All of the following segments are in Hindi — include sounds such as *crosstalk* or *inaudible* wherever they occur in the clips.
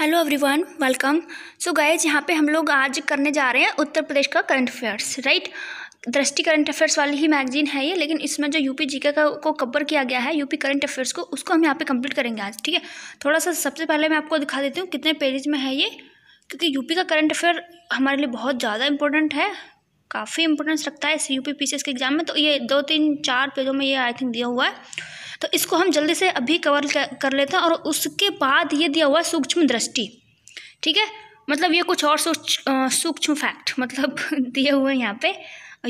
hello everyone welcome so guys यहाँ पे हम लोग आज करने जा रहे हैं उत्तर प्रदेश का current affairs right Drishti current affairs वाली ही मैगजीन है ये लेकिन इसमें जो यूपी जीके का को कवर किया गया है यूपी करंट अफेयर्स को उसको हम यहाँ पे कंप्लीट करेंगे आज ठीक है थोड़ा सा सबसे पहले मैं आपको दिखा देती हूँ कितने पेजेज में है ये क्योंकि यूपी का करंट अफेयर हमारे लिए बहुत ज़्यादा इंपॉर्टेंट है काफ़ी इंपॉर्टेंस रखता है यू पी के एग्ज़ाम में तो ये दो तीन चार पेजों में ये आई थिंक दिया हुआ है तो इसको हम जल्दी से अभी कवर कर लेते हैं और उसके बाद ये दिया हुआ है सूक्ष्म दृष्टि ठीक है मतलब ये कुछ और सूक्ष्म फैक्ट मतलब *laughs* दिए हुए हैं यहाँ पे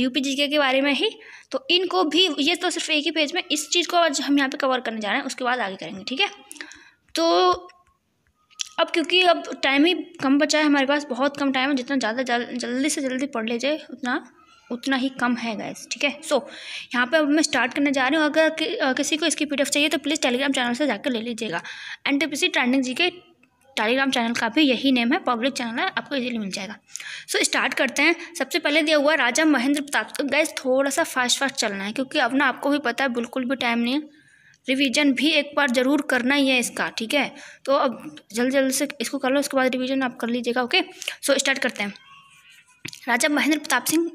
यूपी पी के बारे में ही तो इनको भी ये तो सिर्फ एक ही पेज में इस चीज़ को आज हम यहाँ पे कवर करने जा रहे हैं उसके बाद आगे करेंगे ठीक है तो अब क्योंकि अब टाइम ही कम बचा है हमारे पास बहुत कम टाइम है जितना ज़्यादा जल्दी से जल्दी पढ़ लीजिए उतना उतना ही कम है गैस ठीक है सो यहाँ पे अब मैं स्टार्ट करने जा रही हूँ अगर कि, आ, किसी को इसकी पी चाहिए तो प्लीज़ टेलीग्राम चैनल से जाकर ले लीजिएगा एंड सी ट्रेंडिंग जी के टेलीग्राम चैनल का भी यही नेम है पब्लिक चैनल है आपको इजीली मिल जाएगा सो so, स्टार्ट करते हैं सबसे पहले दिया हुआ राजा महेंद्र प्रताप गैस तो थोड़ा सा फास्ट फास्ट चलना है क्योंकि अब ना आपको भी पता है बिल्कुल भी टाइम नहीं है रिवीजन भी एक बार ज़रूर करना ही है इसका ठीक है तो अब जल्द जल्दी से इसको कर लो उसके बाद रिवीजन आप कर लीजिएगा ओके सो स्टार्ट करते हैं राजा महेंद्र प्रताप सिंह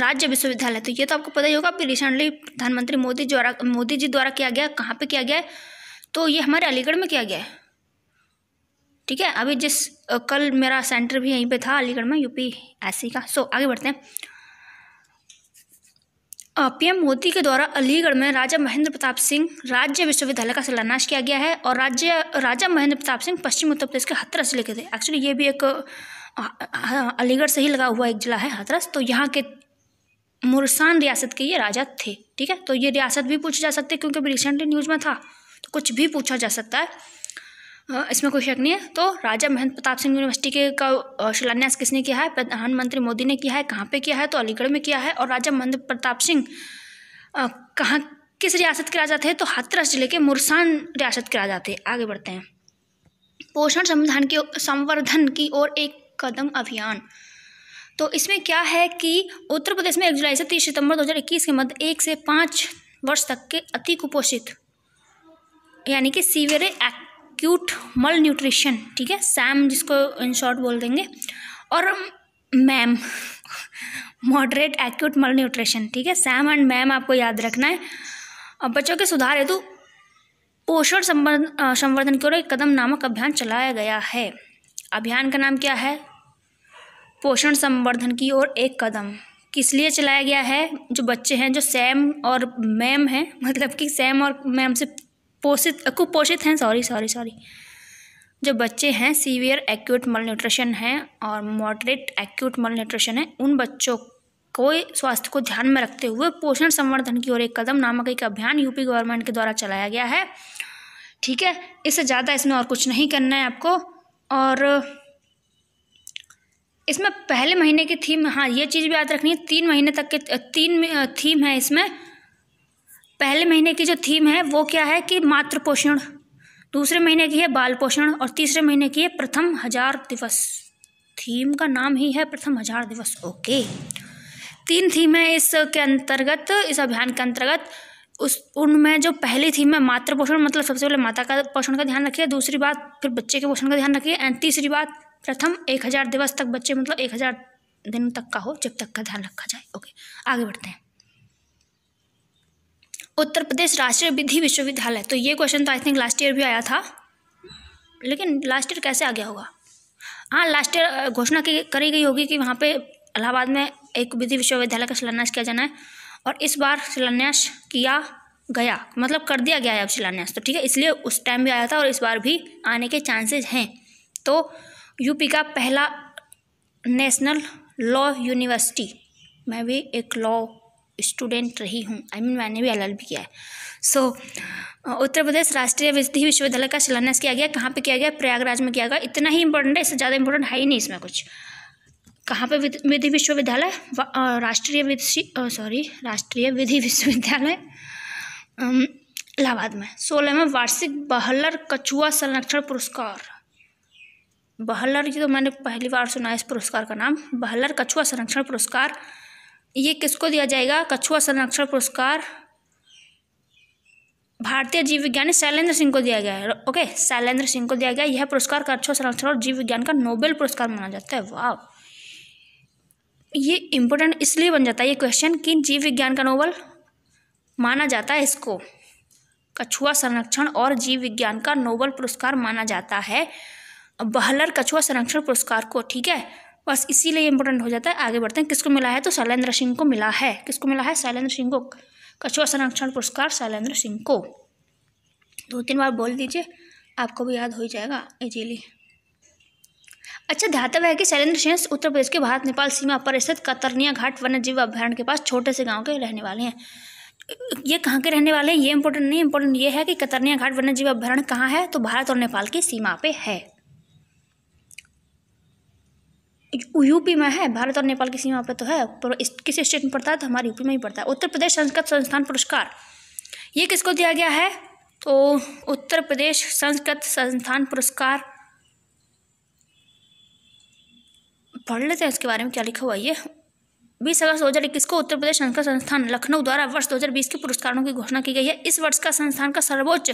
राज्य विश्वविद्यालय तो ये तो आपको पता ही होगा अभी रिसेंटली प्रधानमंत्री मोदी द्वारा मोदी जी द्वारा किया गया कहाँ पे किया गया है तो ये हमारे अलीगढ़ में किया गया है ठीक है अभी जिस कल मेरा सेंटर भी यहीं पे था अलीगढ़ में यूपी एससी का सो आगे बढ़ते हैं पीएम मोदी के द्वारा अलीगढ़ में राजा महेंद्र प्रताप सिंह राज्य विश्वविद्यालय का शिलान्यास किया गया है और राज्य राजा महेंद्र प्रताप सिंह पश्चिम उत्तर प्रदेश के हथरस जिले के थे एक्चुअली ये भी एक अलीगढ़ से ही लगा हुआ एक जिला है हथरस तो यहाँ के मुरसान रियासत के ये राजा थे ठीक है तो ये रियासत भी पूछी जा सकती है क्योंकि अभी रिसेंटली न्यूज़ में था तो कुछ भी पूछा जा सकता है हाँ, इसमें कोई शक नहीं है तो राजा महेंद्र प्रताप सिंह यूनिवर्सिटी के का शिलान्यास किसने किया है प्रधानमंत्री मोदी ने किया है कहाँ पे किया है तो अलीगढ़ में किया है और राजा महेंद्र प्रताप सिंह कहाँ किस रियासत के राजा थे तो हाथरस जिले के मुरसान रियासत के राजा थे आगे बढ़ते हैं पोषण संविधान के संवर्धन की ओर एक कदम अभियान तो इसमें क्या है कि उत्तर प्रदेश में एक जुलाई से तीस सितंबर 2021 के मध्य एक से पाँच वर्ष तक के अति कुपोषित यानी कि severe act acute malnutrition ठीक है सैम जिसको इन शॉर्ट बोल देंगे और MAM moderate acute malnutrition ठीक है सैम एंड मैम आपको याद रखना है अब बच्चों के सुधार हेतु पोषण संवर्धन की ओर एक कदम नामक अभियान चलाया गया है अभियान का नाम क्या है पोषण संवर्धन की ओर एक कदम किस लिए चलाया गया है जो बच्चे हैं जो सैम और मैम हैं मतलब कि सैम और मैम से पोषित कुपोषित हैं सॉरी सॉरी सॉरी जो बच्चे हैं सीवियर एक्यूट मल न्यूट्रिशन है और मॉडरेट एक्यूट मल न्यूट्रिशन है उन बच्चों को स्वास्थ्य को ध्यान में रखते हुए पोषण संवर्धन की ओर एक कदम नामक एक अभियान यूपी गवर्नमेंट के द्वारा चलाया गया है ठीक है इससे ज़्यादा इसमें और कुछ नहीं करना है आपको और इसमें पहले महीने की थीम हाँ ये चीज़ भी याद रखनी है तीन महीने तक के तीन थीम है इसमें पहले महीने की जो थीम है वो क्या है कि मातृ पोषण दूसरे महीने की है बाल पोषण और तीसरे महीने की है प्रथम हजार दिवस थीम का नाम ही है प्रथम हजार दिवस ओके तीन थीम है इसके अंतर्गत इस अभियान के अंतर्गत उस उनमें जो पहली थीम है मातृ पोषण मतलब सबसे पहले माता का पोषण का ध्यान रखिए दूसरी बात फिर बच्चे के पोषण का ध्यान रखिए एंड तीसरी बात प्रथम एक हज़ार दिवस तक बच्चे मतलब एक हज़ार दिन तक का हो जब तक का ध्यान रखा जाए ओके आगे बढ़ते हैं उत्तर प्रदेश राष्ट्रीय विधि विश्वविद्यालय तो ये क्वेश्चन तो आई थिंक लास्ट ईयर भी आया था लेकिन लास्ट ईयर कैसे आ गया होगा हाँ लास्ट ईयर घोषणा की करी गई होगी कि वहाँ पे इलाहाबाद में एक विधि विश्वविद्यालय का शिलान्यास किया जाना है और इस बार शिलान्यास किया गया मतलब कर दिया गया है अब शिलान्यास तो ठीक है इसलिए उस टाइम भी आया था और इस बार भी आने के चांसेज़ हैं तो यूपी का पहला नेशनल लॉ यूनिवर्सिटी मैं भी एक लॉ स्टूडेंट रही हूँ आई I मीन mean, मैंने भी एलएलबी किया है सो so, उत्तर प्रदेश राष्ट्रीय विधि विश्वविद्यालय का शिलान्यास किया गया कहाँ पे किया गया प्रयागराज में किया गया इतना ही इंपॉर्टेंट है इससे ज़्यादा इंपॉर्टेंट है ही नहीं इसमें कुछ कहाँ पे विधि विश्वविद्यालय राष्ट्रीय विधि सॉरी राष्ट्रीय विधि विश्वविद्यालय इलाहाबाद में सोलह में वार्षिक बहलर कछुआ संरक्षण पुरस्कार बहलर की तो मैंने पहली बार सुना इस पुरस्कार का नाम बहलर कछुआ संरक्षण पुरस्कार ये किसको दिया जाएगा कछुआ संरक्षण पुरस्कार भारतीय जीव विज्ञानी शैलेंद्र सिंह को दिया गया है ओके शैलेंद्र सिंह को दिया गया यह पुरस्कार कछुआ संरक्षण और जीव विज्ञान का नोबेल पुरस्कार माना जाता है वाह ये इम्पोर्टेंट इसलिए बन जाता है ये क्वेश्चन कि जीव विज्ञान का नोबल माना जाता है इसको कछुआ संरक्षण और जीव विज्ञान का नोबल पुरस्कार माना जाता है बहलर कछुआ संरक्षण पुरस्कार को ठीक है बस इसीलिए इंपॉर्टेंट हो जाता है आगे बढ़ते हैं किसको मिला है तो शैलेंद्र सिंह को मिला है किसको मिला है शैलेंद्र सिंह को कछुआ संरक्षण पुरस्कार शैलेंद्र सिंह को दो तीन बार बोल दीजिए आपको भी याद हो ही जाएगा इजीली अच्छा ध्यातव्य है कि शैलेंद्र सिंह उत्तर प्रदेश के भारत नेपाल सीमा पर स्थित कतरनिया घाट वन्य जीव अभ्यारण्य के पास छोटे से गांव के रहने वाले हैं ये कहाँ के रहने वाले हैं ये इंपॉर्टेंट नहीं इंपॉर्टेंट ये है कि कतरनिया घाट वन्य जीव अभ्यारण्य कहाँ है तो भारत और नेपाल की सीमा पे है यूपी में है भारत और नेपाल की सीमा पर तो है पर किस स्टेट में पड़ता है तो हमारे यूपी में ही पड़ता है उत्तर प्रदेश संस्कृत संस्थान पुरस्कार ये किसको दिया गया है तो उत्तर प्रदेश संस्कृत संस्थान पुरस्कार पढ़ लेते हैं इसके बारे में क्या लिखा हुआ ये बीस अगस्त इक्कीस को उत्तर प्रदेश संस्कृत संस्थान लखनऊ द्वारा वर्ष 2020 के पुरस्कारों की घोषणा की गई है इस वर्ष का संस्थान का सर्वोच्च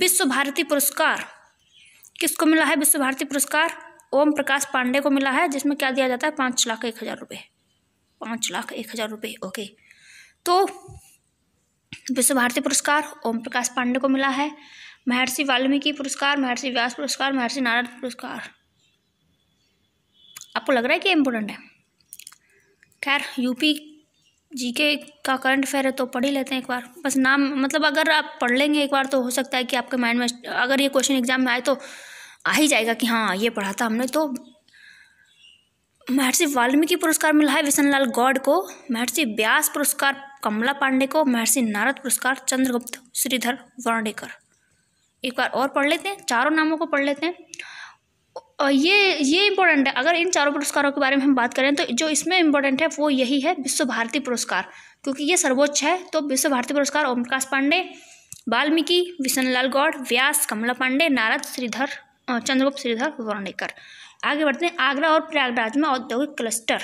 विश्व भारती पुरस्कार किसको मिला है विश्व भारती पुरस्कार ओम प्रकाश पांडे को मिला है जिसमें क्या दिया जाता है पाँच लाख एक हज़ार रुपये पाँच लाख एक हज़ार रुपये ओके तो विश्व भारती पुरस्कार ओम प्रकाश पांडे को मिला है महर्षि वाल्मीकि पुरस्कार महर्षि व्यास पुरस्कार महर्षि नारद पुरस्कार आपको लग रहा है कि इम्पोर्टेंट है खैर यूपी जीके का करंट अफेयर है तो पढ़ ही लेते हैं एक बार बस नाम मतलब अगर आप पढ़ लेंगे एक बार तो हो सकता है कि आपके माइंड में अगर ये क्वेश्चन एग्जाम में आए तो आ ही जाएगा कि हाँ ये पढ़ा था हमने तो महर्षि वाल्मीकि पुरस्कार मिला है विशनलाल गौड़ को महर्षि व्यास पुरस्कार कमला पांडे को महर्षि नारद पुरस्कार चंद्रगुप्त श्रीधर वर्णेकर एक बार और पढ़ लेते हैं चारों नामों को पढ़ लेते हैं और ये ये इंपॉर्टेंट है अगर इन चारों पुरस्कारों के बारे में हम बात करें तो जो इसमें इम्पोर्टेंट है वो यही है विश्व भारती पुरस्कार क्योंकि ये सर्वोच्च है तो विश्व भारती पुरस्कार ओम प्रकाश पांडे वाल्मीकि विशनलाल गौड़ व्यास कमला पांडे नारद श्रीधर चंद्रगुप्त श्रीधर वर्णेकर आगे बढ़ते हैं आगरा और प्रयागराज में औद्योगिक क्लस्टर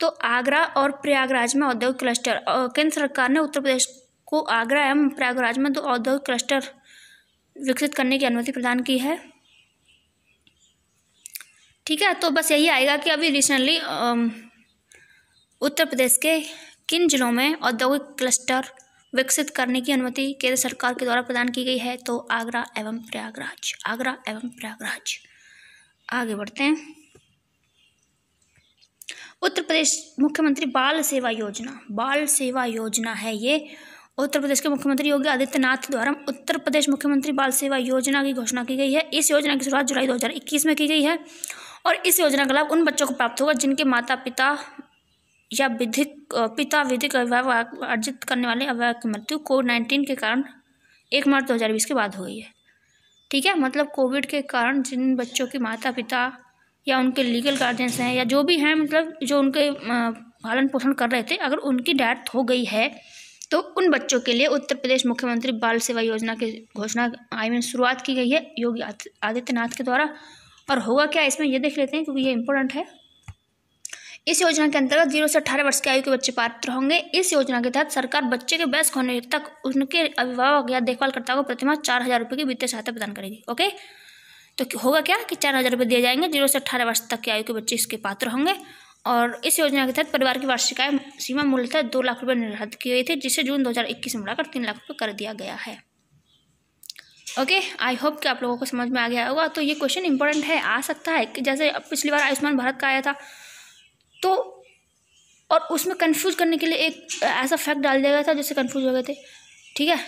तो आगरा और प्रयागराज में औद्योगिक क्लस्टर केंद्र सरकार ने उत्तर प्रदेश को आगरा एवं प्रयागराज में दो औद्योगिक क्लस्टर विकसित करने की अनुमति प्रदान की है ठीक है तो बस यही आएगा कि अभी रिसेंटली उत्तर प्रदेश के किन जिलों में औद्योगिक क्लस्टर विकसित करने की अनुमति केंद्र सरकार के द्वारा प्रदान की गई है तो आगरा एवं प्रयागराज आगरा एवं प्रयागराज आगे बढ़ते हैं उत्तर प्रदेश मुख्यमंत्री बाल सेवा योजना बाल सेवा योजना है ये उत्तर प्रदेश के मुख्यमंत्री योगी आदित्यनाथ द्वारा उत्तर प्रदेश मुख्यमंत्री बाल सेवा योजना की घोषणा की गई है इस योजना की शुरुआत जुलाई 2021 में की गई है और इस योजना का लाभ उन बच्चों को प्राप्त होगा जिनके माता पिता या विधिक पिता विधिक अभिभावक अर्जित करने वाले अभिभावक की मृत्यु कोविड नाइन्टीन के कारण एक मार्च दो हज़ार बीस के बाद हुई है ठीक है मतलब कोविड के कारण जिन बच्चों के माता पिता या उनके लीगल गार्जियंस हैं या जो भी हैं मतलब जो उनके पालन पोषण कर रहे थे अगर उनकी डेथ हो गई है तो उन बच्चों के लिए उत्तर प्रदेश मुख्यमंत्री बाल सेवा योजना की घोषणा आई मीन शुरुआत की गई है योगी आदित्यनाथ के द्वारा और होगा क्या इसमें ये देख लेते हैं क्योंकि ये इम्पोर्टेंट है इस योजना के अंतर्गत जीरो से अठारह वर्ष की आयु के बच्चे पात्र होंगे इस योजना के तहत सरकार बच्चे के वयस्क होने तक उनके अभिभावक या देखभाल को प्रतिमाह चार हज़ार रुपये की वित्तीय सहायता प्रदान करेगी ओके तो होगा क्या कि चार हज़ार रुपये दिए जाएंगे जीरो से अठारह वर्ष तक की आयु के बच्चे इसके पात्र होंगे और इस योजना के तहत परिवार की वार्षिक आय सीमा मूल्यतः दो लाख रुपये निर्धारित की गई थी जिसे जून इक्कीस में बढ़ाकर तीन लाख रुपये कर दिया गया है ओके आई होप कि आप लोगों को समझ में आ गया होगा तो ये क्वेश्चन इंपॉर्टेंट है आ सकता है कि जैसे पिछली बार आयुष्मान भारत का आया था तो और उसमें कंफ्यूज करने के लिए एक ऐसा फैक्ट डाल दिया गया था जिससे कंफ्यूज हो गए थे ठीक है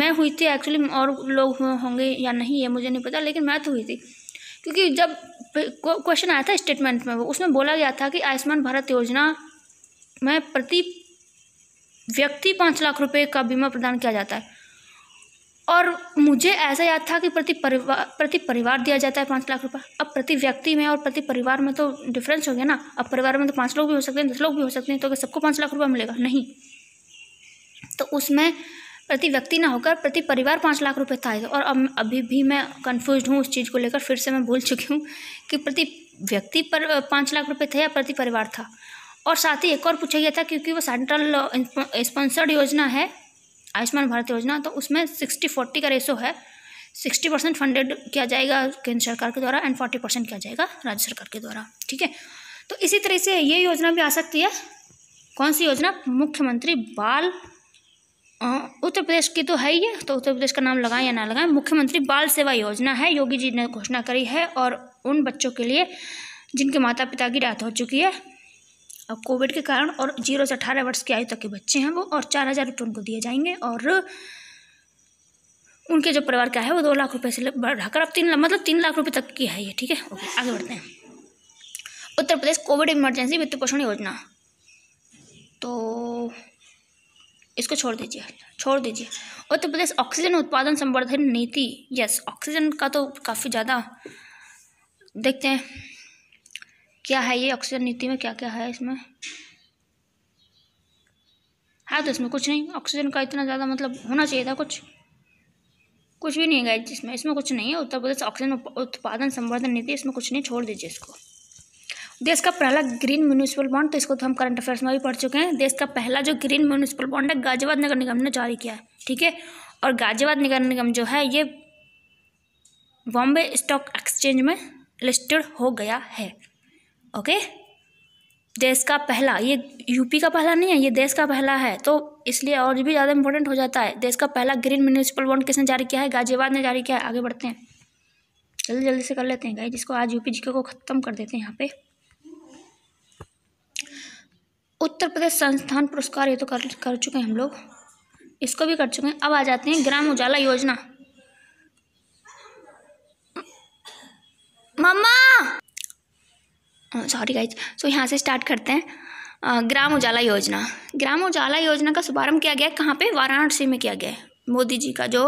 मैं हुई थी एक्चुअली और लोग होंगे या नहीं ये मुझे नहीं पता लेकिन मैं तो हुई थी क्योंकि जब क्वेश्चन आया था स्टेटमेंट में वो उसमें बोला गया था कि आयुष्मान भारत योजना में प्रति व्यक्ति पाँच लाख रुपए का बीमा प्रदान किया जाता है और मुझे ऐसा याद था कि प्रति परिवार प्रति परिवार दिया जाता है पाँच लाख रुपए अब प्रति व्यक्ति में और प्रति परिवार में तो डिफरेंस हो गया ना अब परिवार में तो पाँच लोग भी हो सकते हैं दस लोग भी हो सकते हैं तो सबको पाँच लाख रुपये मिलेगा नहीं तो उसमें प्रति व्यक्ति ना होकर प्रति परिवार पाँच लाख रुपए था और अब अभी भी मैं कन्फ्यूज हूँ उस चीज़ को लेकर फिर से मैं भूल चुकी हूँ कि प्रति व्यक्ति पर पाँच लाख रुपए थे या प्रति परिवार था और साथ ही एक और पूछा गया था क्योंकि वो सेंट्रल स्पॉन्सर्ड योजना है आयुष्मान भारत योजना तो उसमें सिक्सटी फोर्टी का रेशो है सिक्सटी परसेंट फंडेड किया जाएगा केंद्र सरकार के द्वारा एंड फोर्टी परसेंट किया जाएगा राज्य सरकार के द्वारा ठीक है तो इसी तरह से ये योजना भी आ सकती है कौन सी योजना मुख्यमंत्री बाल उत्तर प्रदेश की तो है ही है तो उत्तर प्रदेश का नाम लगाएं या ना लगाएं मुख्यमंत्री बाल सेवा योजना है योगी जी ने घोषणा करी है और उन बच्चों के लिए जिनके माता पिता की डेथ हो चुकी है अब कोविड के कारण और जीरो से अठारह वर्ष की आयु तक के बच्चे हैं वो और चार हज़ार रुपये उनको दिए जाएंगे और उनके जो परिवार का है वो दो लाख रुपये से बढ़ाकर अब तीन मतलब तीन लाख रुपये तक की है ये ठीक है ओके आगे बढ़ते हैं उत्तर प्रदेश कोविड इमरजेंसी वित्त पोषण योजना तो इसको छोड़ दीजिए छोड़ दीजिए उत्तर प्रदेश ऑक्सीजन उत्पादन संवर्धन नीति यस ऑक्सीजन का तो काफ़ी ज़्यादा देखते हैं क्या है ये ऑक्सीजन नीति में क्या क्या है इसमें है हाँ, तो इसमें कुछ नहीं ऑक्सीजन का इतना ज़्यादा मतलब होना चाहिए था कुछ कुछ भी नहीं है इसमें इसमें कुछ नहीं है उत्तर प्रदेश ऑक्सीजन उत्पादन संवर्धन नीति इसमें कुछ नहीं छोड़ दीजिए इसको देश का पहला ग्रीन म्यूनिसिपल बॉन्ड तो इसको तो हम करंट अफेयर्स में भी पढ़ चुके हैं देश का पहला जो ग्रीन म्यूनिसिपल बॉन्ड है गाजियाबाद नगर निगम ने जारी किया है ठीक है और गाजियाबाद नगर निगम जो है ये बॉम्बे स्टॉक एक्सचेंज में लिस्टेड हो गया है ओके देश का पहला ये यूपी का पहला नहीं है ये देश का पहला है तो इसलिए और भी ज़्यादा इंपॉर्टेंट हो जाता है देश का पहला ग्रीन म्यूनिसिपल बॉन्ड किसने जारी किया है गाजियाबाद ने जारी किया है आगे बढ़ते हैं जल्दी जल्दी से कर लेते हैं गाई जिसको आज यूपी जी को ख़त्म कर देते हैं यहाँ पे उत्तर प्रदेश संस्थान पुरस्कार ये तो कर कर चुके हैं हम लोग इसको भी कर चुके हैं अब आ जाते हैं ग्राम उजाला योजना मम्मा सॉरी गाइज सो यहाँ से स्टार्ट करते हैं ग्राम उजाला योजना ग्राम उजाला योजना का शुभारंभ किया गया कहाँ पे वाराणसी में किया गया है मोदी जी का जो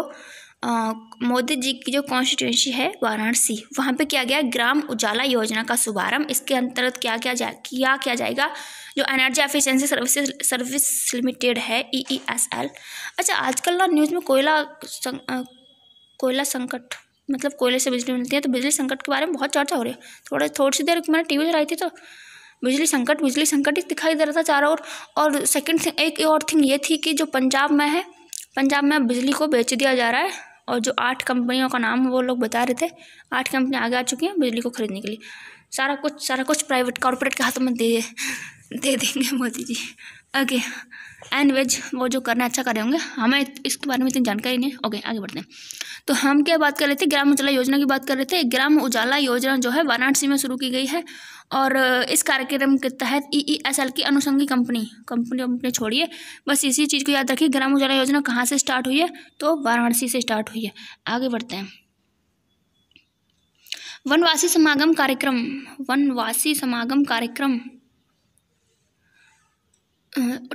मोदी जी की जो कॉन्स्टिट्यूंसी है वाराणसी वहाँ पे किया गया ग्राम उजाला योजना का शुभारंभ इसके अंतर्गत क्या क्या जाए क्या किया जाएगा जो energy efficiency services service limited है ई ई एस एल अच्छा आजकल ना न्यूज़ में कोयला कोयला संकट मतलब कोयले से बिजली मिलती है तो बिजली संकट के बारे में बहुत चर्चा हो रही है थोड़ा थोड़ी सी देर मैंने टी वी तो चलाई थी तो बिजली संकट बिजली संकट ही दिखाई दे रहा था चारों ओर और सेकेंड थिंग एक और थिंग ये थी कि जो पंजाब में है पंजाब में बिजली को बेच दिया जा रहा है और जो आठ कंपनियों का नाम वो लोग बता रहे थे आठ कंपनियाँ आगे आ चुकी हैं बिजली को खरीदने के लिए सारा कुछ सारा कुछ प्राइवेट कॉरपोरेट के हाथों में दे दे देंगे मोदी जी ओके एंड वेज वो जो करना अच्छा रहे होंगे हमें इसके बारे में इतनी जानकारी नहीं ओके आगे बढ़ते हैं तो हम क्या बात कर रहे थे ग्राम उजाला योजना की बात कर रहे थे ग्राम उजाला योजना जो है वाराणसी में शुरू की गई है और इस कार्यक्रम के तहत ई ई एस एल की अनुसंगी कंपनी कंपनी अपने छोड़िए बस इसी चीज़ को याद रखिए ग्राम उजाला योजना कहाँ से स्टार्ट हुई है तो वाराणसी से स्टार्ट हुई है आगे बढ़ते हैं वनवासी समागम कार्यक्रम वनवासी समागम कार्यक्रम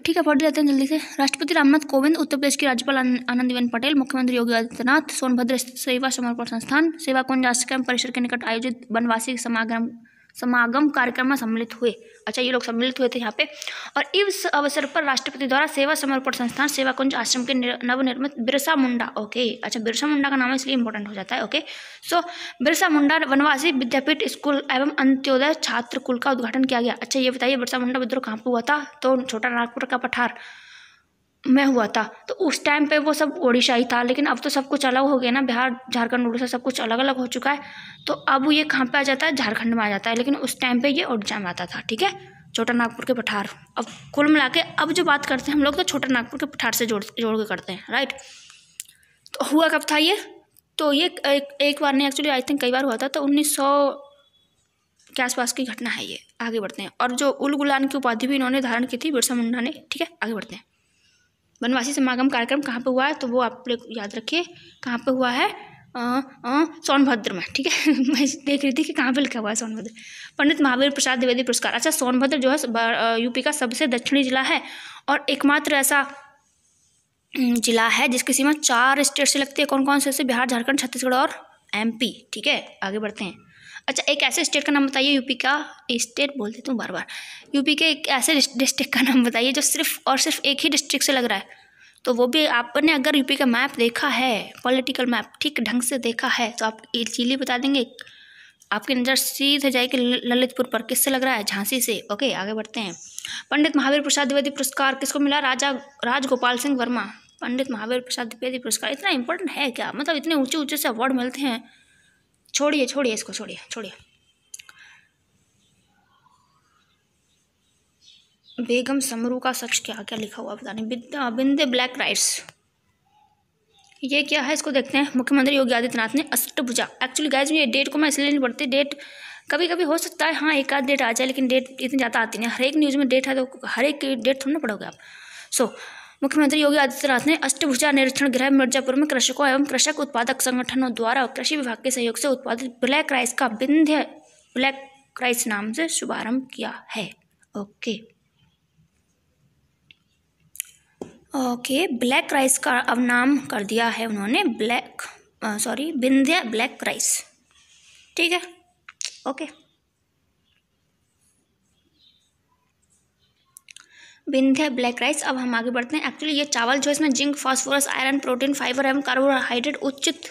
ठीक है पढ़ जाते हैं जल्दी से राष्ट्रपति रामनाथ कोविंद उत्तर प्रदेश की राज्यपाल आनंदीबेन पटेल मुख्यमंत्री योगी आदित्यनाथ सोनभद्र सेवा समर्पण संस्थान सेवा कुंज आश्रम परिसर के निकट आयोजित वनवासी समागम समागम कार्यक्रम में सम्मिलित हुए अच्छा ये लोग सम्मिलित हुए थे यहाँ पे और इस अवसर पर राष्ट्रपति द्वारा सेवा समर्पण संस्थान सेवा कुंज आश्रम के नवनिर्मित बिरसा मुंडा ओके अच्छा बिरसा मुंडा का नाम इसलिए इंपॉर्टेंट हो जाता है ओके सो बिरसा मुंडा वनवासी विद्यापीठ स्कूल एवं अंत्योदय छात्र कुल का उद्घाटन किया गया अच्छा ये बताइए बिरसा मुंडा विद्रोह कहाँ पर हुआ था तो छोटा नागपुर का पठार મે હુઆ થા તો ઉસ ટાઈમ પે વો સબ ઓડિશા હી થા લેકિન અબ તો સબ કુછ અલગ હો ગયા ના બિહાર ઝારખંડ ઓડિશા સબ કુછ અલગ અલગ હો ચુકા હે તો અબ યે ક્યાં પે આ જાતા હે ઝારખંડ મે આ જાતા હે લેકિન ઉસ ટાઈમ પે યે ઓડિશા મે આતા થા ઠીક હે છોટા નાગપુર કે પઠાર અબ કુલ મલા કે અબ જો વાત karte હે hum log to chhota nagpur ke pthar se jod jod ke karte hai right તો હુઆ કબ થા યે તો યે એક વાર ને એકચ્યુલી આઈ થિં કઈ વાર હુઆ થા તો 1900 કે આસપાસ કી ઘટના હે યે આગે બઢતે હે ઓર જો ઉલગુલાન કી ઉપાધિ ભી ઇનહોને ધારણ કી થી બર્સા મુંડાને ઠીક હે આગે બઢતે હે वनवासी समागम कार्यक्रम कहाँ पे हुआ है तो वो आप लोग याद रखिए कहाँ पर हुआ है सोनभद्र में ठीक है *laughs* मैं देख रही थी कि कहाँ पे लिखा हुआ है सोनभद्र पंडित महावीर प्रसाद द्विवेदी पुरस्कार अच्छा सोनभद्र जो है यूपी का सबसे दक्षिणी जिला है और एकमात्र ऐसा जिला है जिसकी सीमा चार स्टेट से लगती है कौन कौन से बिहार झारखंड छत्तीसगढ़ और एम ठीक है आगे बढ़ते हैं अच्छा एक ऐसे स्टेट का नाम बताइए यूपी का स्टेट बोल देती हूँ बार बार यूपी के एक ऐसे डिस्ट्रिक्ट का नाम बताइए जो सिर्फ और सिर्फ एक ही डिस्ट्रिक्ट से लग रहा है तो वो भी आपने अगर यूपी का मैप देखा है पॉलिटिकल मैप ठीक ढंग से देखा है तो आप इजीली बता देंगे आपकी नज़र सीधे जाएगी ललितपुर पर किससे लग रहा है झांसी से ओके आगे बढ़ते हैं पंडित महावीर प्रसाद द्विवेदी पुरस्कार किसको मिला राजा राजगोपाल सिंह वर्मा पंडित महावीर प्रसाद द्विवेदी पुरस्कार इतना इंपॉर्टेंट है क्या मतलब इतने ऊंचे ऊंचे से अवार्ड मिलते हैं छोड़िए छोड़िए इसको छोड़िए छोड़िए बेगम समरू का सच क्या क्या लिखा हुआ पता नहीं बिंदे ब्लैक राइट्स ये क्या है इसको देखते हैं मुख्यमंत्री योगी आदित्यनाथ ने अष्टभुजा एक्चुअली गाइज ये डेट को मैं इसलिए नहीं पढ़ती डेट कभी कभी हो सकता है हाँ एक आध डेट आ जाए लेकिन डेट इतनी ज़्यादा आती नहीं हर एक न्यूज़ में डेट है तो हर एक डेट थोड़ा ना पढ़ोगे आप सो so, मुख्यमंत्री योगी आदित्यनाथ ने अष्टभुजा निरीक्षण गृह मिर्जापुर में कृषकों एवं कृषक उत्पादक संगठनों द्वारा कृषि विभाग के सहयोग से उत्पादित ब्लैक राइस का विंध्य ब्लैक राइस नाम से शुभारंभ किया है ओके ओके ब्लैक राइस का अब नाम कर दिया है उन्होंने black sorry Vindhya black rice ठीक है ओके विंध्य ब्लैक राइस अब हम आगे बढ़ते हैं एक्चुअली ये चावल जो इसमें zinc phosphorus iron protein fibre एवं कार्बोहाइड्रेट उचित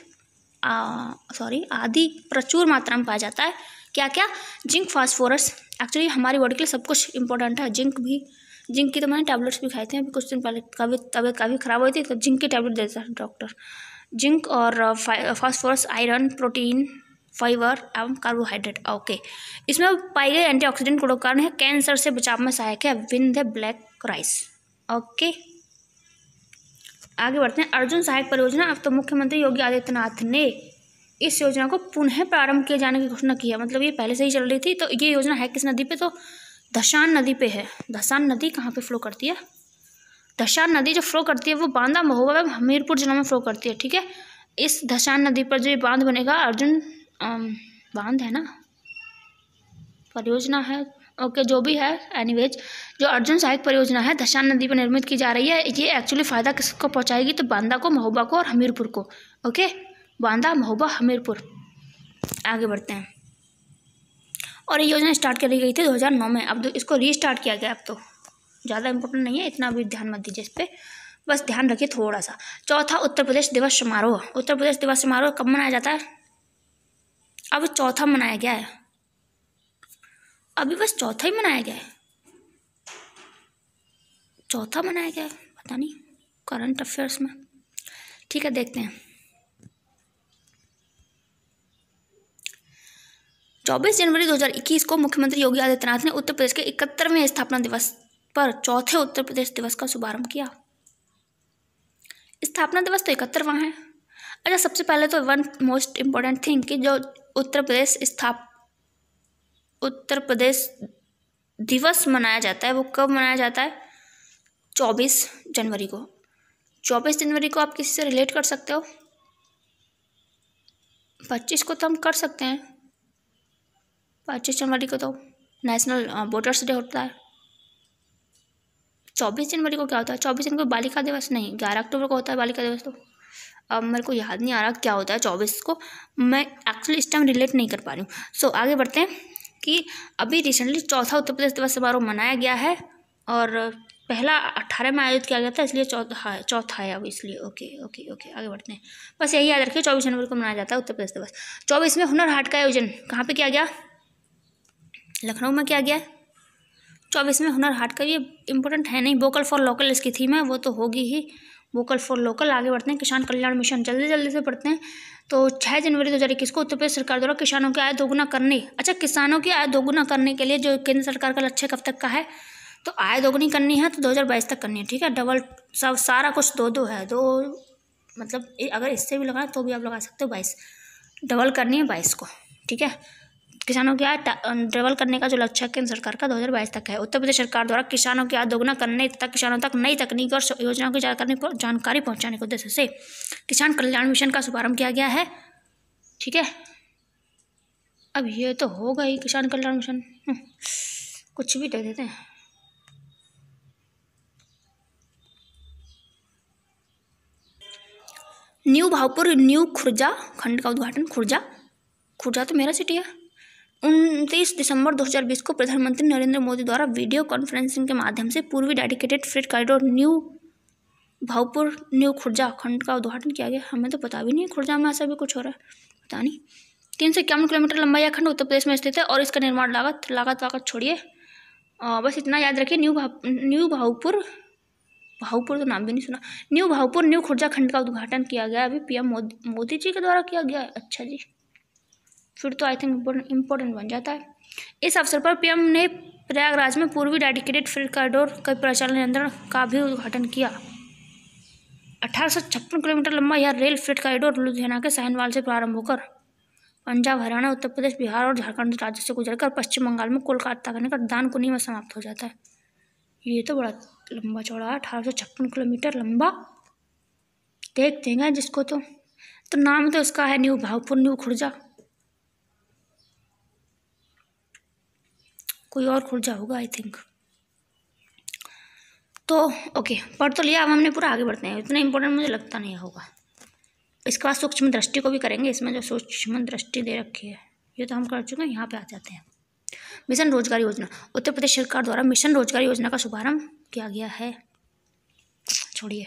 सॉरी आदि प्रचुर मात्रा में पाया जाता है क्या क्या जिंक फास्फोरस एक्चुअली हमारी बॉडी के लिए सब कुछ इंपॉर्टेंट है जिंक भी जिंक की तो मैंने टैबलेट्स भी खाए थे अभी कुछ दिन पहले कभी तबियत काफ़ी ख़राब हुई थी तो जिंक की टैबलेट देता है डॉक्टर जिंक और फास्फोरस आयरन प्रोटीन फाइबर एवं कार्बोहाइड्रेट ओके इसमें पाई गई एंटीऑक्सीडेंट गुणों कारण है कैंसर से बचाव में सहायक है win the black rice okay आगे बढ़ते हैं अर्जुन सहायक परियोजना अब तो मुख्यमंत्री योगी आदित्यनाथ ने इस योजना को पुनः प्रारंभ किए जाने की घोषणा की है मतलब ये पहले से ही चल रही थी तो ये योजना है किस नदी पे तो धशान नदी पे है धशान नदी कहाँ पे फ्लो करती है धशान नदी जो फ्लो करती है वो बांदा महोबा एवं हमीरपुर जिला में फ्लो करती है ठीक है इस धशान नदी पर जो ये बांध बनेगा अर्जुन बांध है ना परियोजना है ओके जो भी है एनीवेज जो अर्जुन सहायक परियोजना है दशान नदी पर निर्मित की जा रही है ये एक्चुअली फ़ायदा किसको पहुंचाएगी तो बांदा को महोबा को और हमीरपुर को ओके बांदा महोबा हमीरपुर आगे बढ़ते हैं और ये योजना स्टार्ट करी गई थी 2009 में अब इसको रीस्टार्ट किया गया अब तो ज़्यादा इंपॉर्टेंट नहीं है इतना भी ध्यान मत दीजिए इस पर बस ध्यान रखिए थोड़ा सा चौथा उत्तर प्रदेश दिवस समारोह उत्तर प्रदेश दिवस समारोह कब मनाया जाता है अब चौथा मनाया गया है अभी बस चौथा ही मनाया गया है चौथा मनाया गया है पता नहीं करंट अफेयर्स में ठीक है देखते हैं चौबीस जनवरी 2021 को मुख्यमंत्री योगी आदित्यनाथ ने उत्तर प्रदेश के इकहत्तरवें स्थापना दिवस पर चौथे उत्तर प्रदेश दिवस का शुभारंभ किया स्थापना दिवस तो इकहत्तरवा है अच्छा सबसे पहले तो वन मोस्ट इम्पोर्टेंट थिंग कि जो उत्तर प्रदेश स्थाप उत्तर प्रदेश दिवस मनाया जाता है वो कब मनाया जाता है चौबीस जनवरी को चौबीस जनवरी को आप किसी से रिलेट कर सकते हो पच्चीस को तो हम कर सकते हैं पच्चीस जनवरी को तो नेशनल वोटर्स डे होता है चौबीस जनवरी को क्या होता है चौबीस जनवरी को बालिका दिवस नहीं ग्यारह अक्टूबर को होता है बालिका दिवस तो अब मेरे को याद नहीं आ रहा क्या होता है चौबीस को मैं एक्चुअली इस टाइम रिलेट नहीं कर पा रही हूँ सो so, आगे बढ़ते हैं कि अभी रिसेंटली चौथा उत्तर प्रदेश दिवस समारोह मनाया गया है और पहला अट्ठारह में आयोजित किया गया था इसलिए चौथा चौथा है अब इसलिए ओके ओके ओके आगे बढ़ते हैं बस यही याद रखिए चौबीस जनवरी को मनाया जाता है उत्तर प्रदेश दिवस चौबीस में हुनर हाट का आयोजन कहाँ पे किया गया लखनऊ में किया गया चौबीस में हुनर हाट का ये इंपॉर्टेंट है नहीं वोकल फॉर लोकल इसकी थीम है वो तो होगी ही वोकल फॉर लोकल आगे बढ़ते हैं किसान कल्याण मिशन जल्दी जल्दी से पढ़ते हैं तो छः जनवरी दो हज़ार इक्कीस को उत्तर प्रदेश सरकार द्वारा किसानों की आय दोगुना करने अच्छा किसानों की आय दोगुना करने के लिए जो केंद्र सरकार का लक्ष्य कब तक का है तो आय दोगुनी करनी है तो बाईस तक करनी है ठीक है डबल सब सारा कुछ दो दो है दो मतलब अगर इससे भी लगाए तो भी आप लगा सकते हो बाईस डबल करनी है बाईस को ठीक है किसानों की आय डबल करने का जो लक्ष्य है केंद्र सरकार का 2022 तक है उत्तर प्रदेश सरकार द्वारा किसानों की आय दोगुना करने तक किसानों तक नई तकनीक और योजनाओं की जानकारी जानकारी पहुंचाने के उद्देश्य से किसान कल्याण मिशन का शुभारंभ किया गया है ठीक है अब ये तो होगा ही किसान कल्याण मिशन हम्म, कुछ भी दे देते हैं न्यू भावपुर न्यू खुर्जा खंड का उद्घाटन खुर्जा खुर्जा तो मेरा सिटी है उनतीस दिसंबर 2020 को प्रधानमंत्री नरेंद्र मोदी द्वारा वीडियो कॉन्फ्रेंसिंग के माध्यम से पूर्वी dedicated freight corridor new Bhaupur new Khurja खंड का उद्घाटन किया गया हमें तो पता भी नहीं खुर्जा में ऐसा भी कुछ हो रहा है पता नहीं तीन सौ इक्यावन किलोमीटर लंबा यह खंड उत्तर प्रदेश में स्थित है और इसका निर्माण लागत लागत वागत छोड़िए बस इतना याद रखिए न्यू भाव न्यू भावपुर भावपुर तो नाम भी नहीं सुना न्यू भावपुर न्यू खुर्जा खंड का उद्घाटन किया गया अभी पीएम मोदी मोदी जी के द्वारा किया गया अच्छा जी फिर तो आई थिंक इम्पोर्टेंट बन जाता है इस अवसर पर पीएम ने प्रयागराज में पूर्वी डेडिकेटेड फील्ड कॉरिडोर का परिचालन नियंत्रण का भी उद्घाटन किया अठारह किलोमीटर लंबा यह रेल फ्रीड कॉरिडोर लुधियाना के सहनवाल से प्रारंभ होकर पंजाब हरियाणा उत्तर प्रदेश बिहार और झारखंड राज्य से गुजरकर पश्चिम बंगाल में कोलकाता करने का दान दानकुनी में समाप्त हो जाता है ये तो बड़ा लंबा चौड़ा है अठारह किलोमीटर लंबा देखते हैं जिसको तो तो नाम तो इसका है न्यू भावपुर न्यू खुर्जा कोई और खुर्जा होगा आई थिंक तो ओके पढ़ तो लिया अब हमने पूरा आगे बढ़ते हैं इतना इंपॉर्टेंट मुझे लगता नहीं होगा इसके बाद सूक्ष्म दृष्टि को भी करेंगे इसमें जो सूक्ष्म दृष्टि दे रखी है ये तो हम कर चुके हैं यहाँ पे आ जाते हैं मिशन रोजगार योजना उत्तर प्रदेश सरकार द्वारा मिशन रोजगार योजना का शुभारंभ किया गया है छोड़िए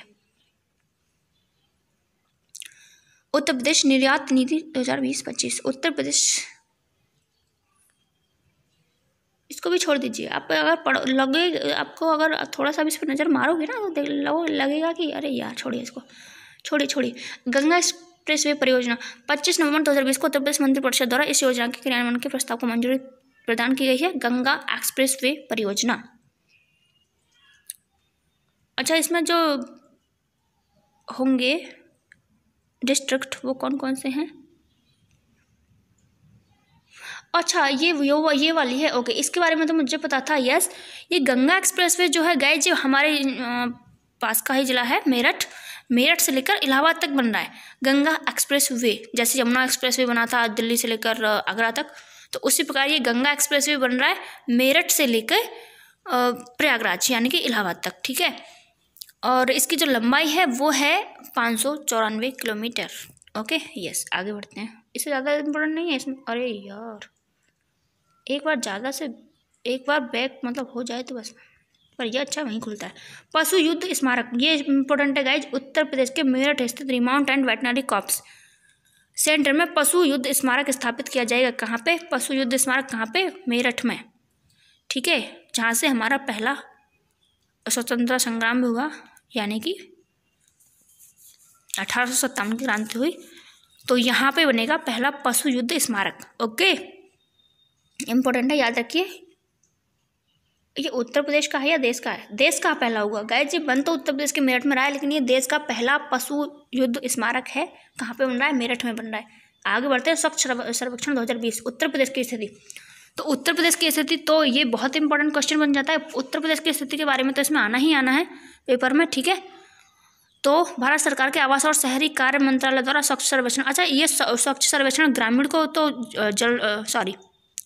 उत्तर प्रदेश निर्यात नीति बीस पच्चीस उत्तर प्रदेश इसको भी छोड़ दीजिए आप अगर पढ़ लगे आपको अगर थोड़ा सा भी इस पर नज़र मारोगे ना तो लगो लगेगा कि अरे यार छोड़िए इसको छोड़िए छोड़िए गंगा एक्सप्रेस वे परियोजना 25 नवंबर 2020 को उत्तर प्रदेश मंत्रिपरिषद परिषद द्वारा इस योजना के क्रियान्वयन के प्रस्ताव को मंजूरी प्रदान की गई है गंगा एक्सप्रेस वे परियोजना अच्छा इसमें जो होंगे डिस्ट्रिक्ट वो कौन कौन से हैं अच्छा ये वो ये वाली है ओके इसके बारे में तो मुझे पता था यस ये गंगा एक्सप्रेस जो है गए जो हमारे पास का ही ज़िला है मेरठ मेरठ से लेकर इलाहाबाद तक बन रहा है गंगा एक्सप्रेस वे जैसे यमुना एक्सप्रेस वे बना था दिल्ली से लेकर आगरा तक तो उसी प्रकार ये गंगा एक्सप्रेस वे बन रहा है मेरठ से लेकर प्रयागराज यानी कि इलाहाबाद तक ठीक है और इसकी जो लंबाई है वो है पाँच सौ चौरानवे किलोमीटर ओके यस आगे बढ़ते हैं इससे ज़्यादा इम्पोर्टेंट नहीं है इसमें अरे यार एक बार ज़्यादा से एक बार बैक मतलब हो जाए तो बस पर यह अच्छा वहीं खुलता है पशु युद्ध स्मारक ये इंपॉर्टेंट है गाइज उत्तर प्रदेश के मेरठ स्थित remount and veterinary corps centre में पशु युद्ध स्मारक स्थापित किया जाएगा कहाँ पे पशु युद्ध स्मारक कहाँ पे मेरठ में ठीक है जहाँ से हमारा पहला स्वतंत्रता संग्राम भी हुआ यानी कि अठारह की क्रांति हुई तो यहाँ पे बनेगा पहला पशु युद्ध स्मारक ओके इम्पोर्टेंट है याद रखिए ये उत्तर प्रदेश का है या देश का है देश का पहला हुआ गाय जी बन तो उत्तर प्रदेश के मेरठ में रहा है लेकिन ये देश का पहला पशु युद्ध स्मारक है कहाँ पे बन रहा है मेरठ में बन रहा है आगे बढ़ते हैं स्वच्छ सर्वेक्षण 2020 उत्तर प्रदेश की स्थिति तो उत्तर प्रदेश की स्थिति तो ये बहुत इंपॉर्टेंट क्वेश्चन बन जाता है उत्तर प्रदेश की स्थिति के बारे में तो इसमें आना ही आना है पेपर में ठीक है तो भारत सरकार के आवास और शहरी कार्य मंत्रालय द्वारा स्वच्छ सर्वेक्षण अच्छा ये स्वच्छ सर्वेक्षण ग्रामीण को तो जल सॉरी